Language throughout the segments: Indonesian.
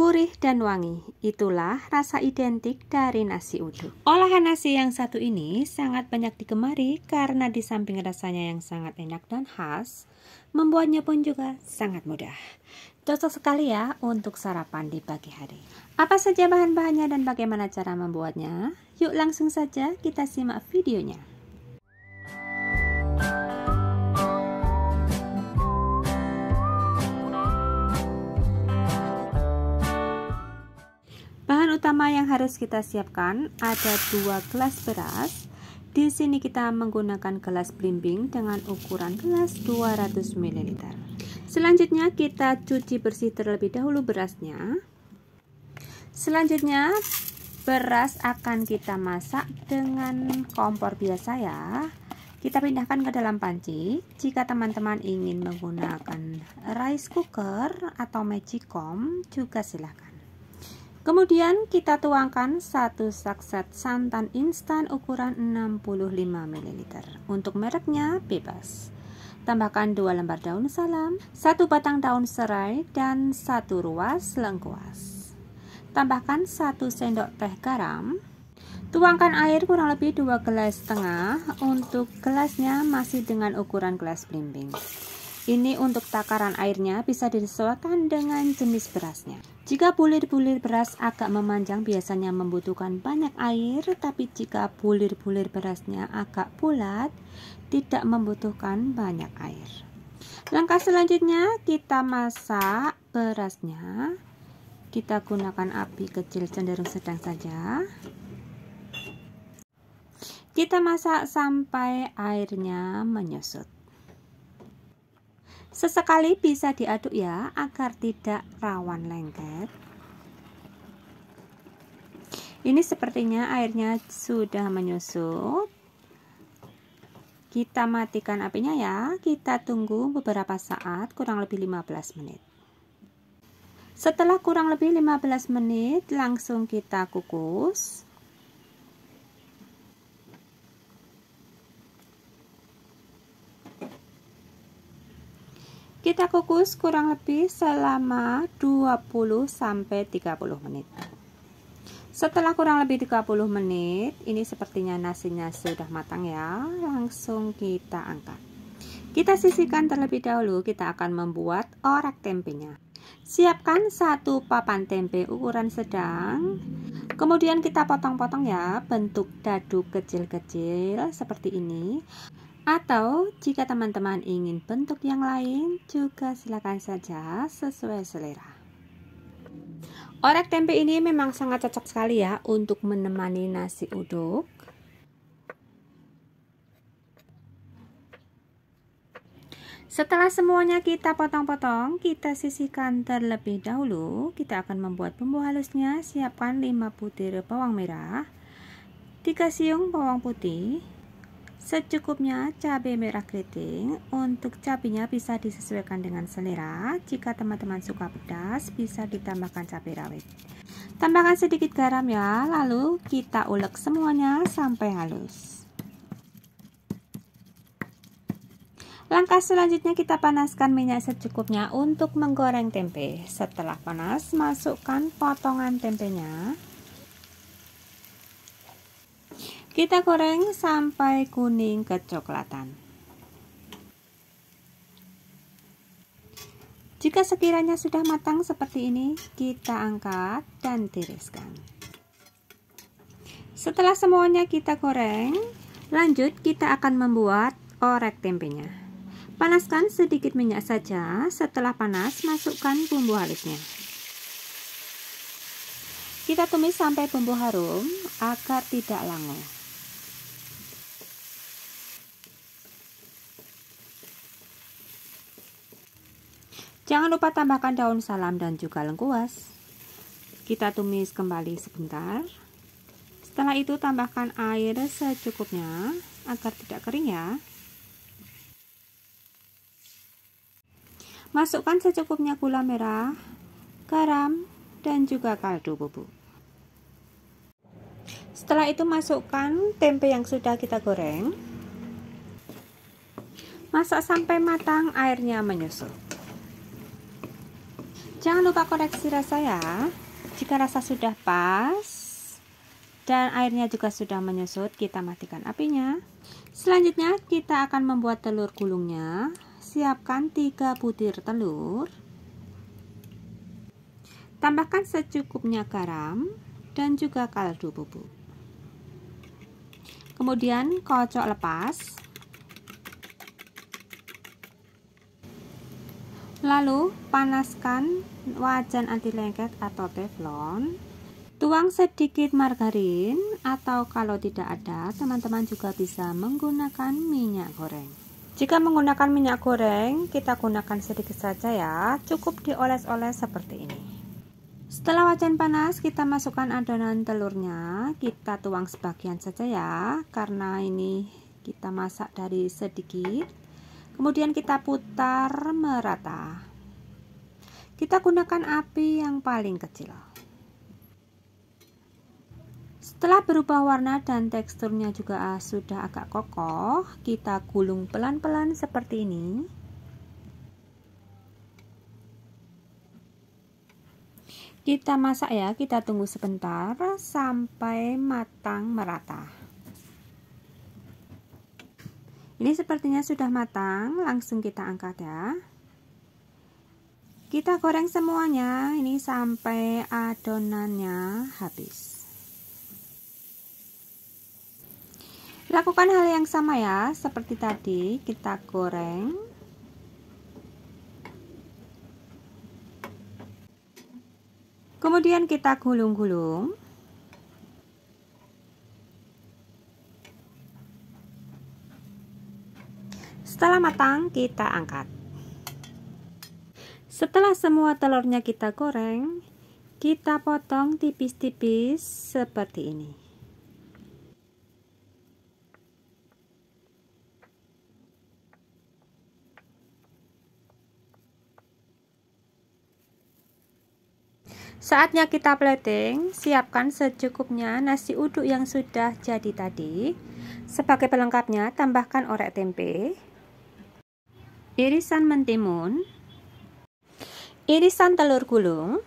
gurih dan wangi. Itulah rasa identik dari nasi uduk. Olahan nasi yang satu ini sangat banyak digemari karena di samping rasanya yang sangat enak dan khas, membuatnya pun juga sangat mudah. Cocok sekali ya untuk sarapan di pagi hari. Apa saja bahan-bahannya dan bagaimana cara membuatnya? Yuk langsung saja kita simak videonya. utama yang harus kita siapkan ada dua gelas beras. Di sini kita menggunakan gelas belimbing dengan ukuran gelas 200 ml. Selanjutnya kita cuci bersih terlebih dahulu berasnya. Selanjutnya beras akan kita masak dengan kompor biasa ya kita pindahkan ke dalam panci jika teman-teman ingin menggunakan rice cooker atau magicom juga silahkan Kemudian kita tuangkan satu sakset santan instan ukuran 65 ml. Untuk mereknya bebas. Tambahkan 2 lembar daun salam, 1 batang daun serai, dan 1 ruas lengkuas. Tambahkan 1 sendok teh garam. Tuangkan air kurang lebih 2 gelas setengah. Untuk gelasnya masih dengan ukuran gelas blimbing. Ini untuk takaran airnya bisa disesuaikan dengan jenis berasnya. Jika bulir-bulir beras agak memanjang biasanya membutuhkan banyak air, tapi jika bulir-bulir berasnya agak bulat, tidak membutuhkan banyak air. Langkah selanjutnya kita masak berasnya. Kita gunakan api kecil cenderung sedang saja. Kita masak sampai airnya menyusut. Sesekali bisa diaduk ya agar tidak rawan lengket. Ini sepertinya airnya sudah menyusut. Kita matikan apinya ya. Kita tunggu beberapa saat, kurang lebih 15 menit. Setelah kurang lebih 15 menit, langsung kita kukus. Kita kukus kurang lebih selama 20 30 menit. Setelah kurang lebih 30 menit, ini sepertinya nasinya sudah matang ya. Langsung kita angkat. Kita sisihkan terlebih dahulu, kita akan membuat orek tempenya. Siapkan satu papan tempe ukuran sedang. Kemudian kita potong-potong ya bentuk dadu kecil-kecil seperti ini. Atau jika teman-teman ingin bentuk yang lain, juga silakan saja sesuai selera. Orek tempe ini memang sangat cocok sekali ya untuk menemani nasi uduk. Setelah semuanya kita potong-potong, kita sisihkan terlebih dahulu. Kita akan membuat bumbu halusnya. Siapkan 5 butir bawang merah, 3 siung bawang putih, Secukupnya cabai merah keriting, untuk cabainya bisa disesuaikan dengan selera. Jika teman-teman suka pedas, bisa ditambahkan cabai rawit. Tambahkan sedikit garam ya, lalu kita ulek semuanya sampai halus. Langkah selanjutnya kita panaskan minyak secukupnya untuk menggoreng tempe. Setelah panas, masukkan potongan tempenya. Kita goreng sampai kuning kecoklatan. Jika sekiranya sudah matang seperti ini, kita angkat dan tiriskan. Setelah semuanya kita goreng, lanjut kita akan membuat orek tempenya. Panaskan sedikit minyak saja, setelah panas masukkan bumbu halusnya. Kita tumis sampai bumbu harum agar tidak langu. Jangan lupa tambahkan daun salam dan juga lengkuas. Kita tumis kembali sebentar. Setelah itu tambahkan air secukupnya agar tidak kering ya. Masukkan secukupnya gula merah, garam, dan juga kaldu bubuk. Setelah itu masukkan tempe yang sudah kita goreng. Masak sampai matang, airnya menyusut. Jangan lupa koreksi rasa ya. Jika rasa sudah pas dan airnya juga sudah menyusut, kita matikan apinya. Selanjutnya kita akan membuat telur gulungnya. Siapkan 3 butir telur. Tambahkan secukupnya garam dan juga kaldu bubuk. Kemudian kocok lepas Lalu, panaskan wajan anti lengket atau teflon. Tuang sedikit margarin atau kalau tidak ada, teman-teman juga bisa menggunakan minyak goreng. Jika menggunakan minyak goreng, kita gunakan sedikit saja ya, cukup dioles-oles seperti ini. Setelah wajan panas, kita masukkan adonan telurnya. Kita tuang sebagian saja ya, karena ini kita masak dari sedikit kemudian kita putar merata kita gunakan api yang paling kecil setelah berubah warna dan teksturnya juga sudah agak kokoh kita gulung pelan-pelan seperti ini kita masak ya kita tunggu sebentar sampai matang merata ini sepertinya sudah matang, langsung kita angkat ya. Kita goreng semuanya, ini sampai adonannya habis. Lakukan hal yang sama ya, seperti tadi kita goreng. Kemudian kita gulung-gulung. Setelah matang, kita angkat. Setelah semua telurnya kita goreng, kita potong tipis-tipis seperti ini. Saatnya kita plating, siapkan secukupnya nasi uduk yang sudah jadi tadi. Sebagai pelengkapnya, tambahkan orek tempe, irisan mentimun, irisan telur gulung,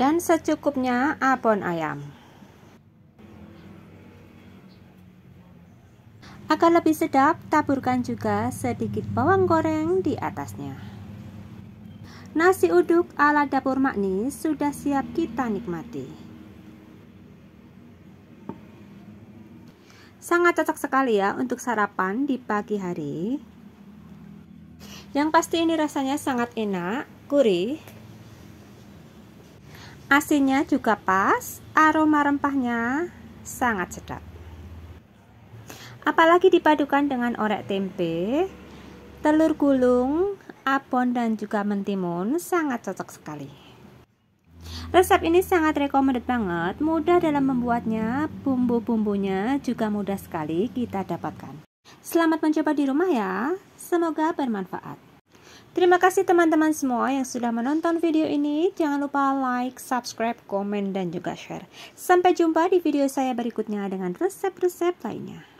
dan secukupnya abon ayam. Agar lebih sedap, taburkan juga sedikit bawang goreng di atasnya. Nasi uduk ala dapur makni sudah siap kita nikmati. Sangat cocok sekali ya untuk sarapan di pagi hari. Yang pasti ini rasanya sangat enak, gurih. Asinnya juga pas, aroma rempahnya sangat sedap. Apalagi dipadukan dengan orek tempe, telur gulung, abon dan juga mentimun sangat cocok sekali. Resep ini sangat recommended banget, mudah dalam membuatnya, bumbu-bumbunya juga mudah sekali kita dapatkan. Selamat mencoba di rumah ya, semoga bermanfaat. Terima kasih teman-teman semua yang sudah menonton video ini. Jangan lupa like, subscribe, komen, dan juga share. Sampai jumpa di video saya berikutnya dengan resep-resep lainnya.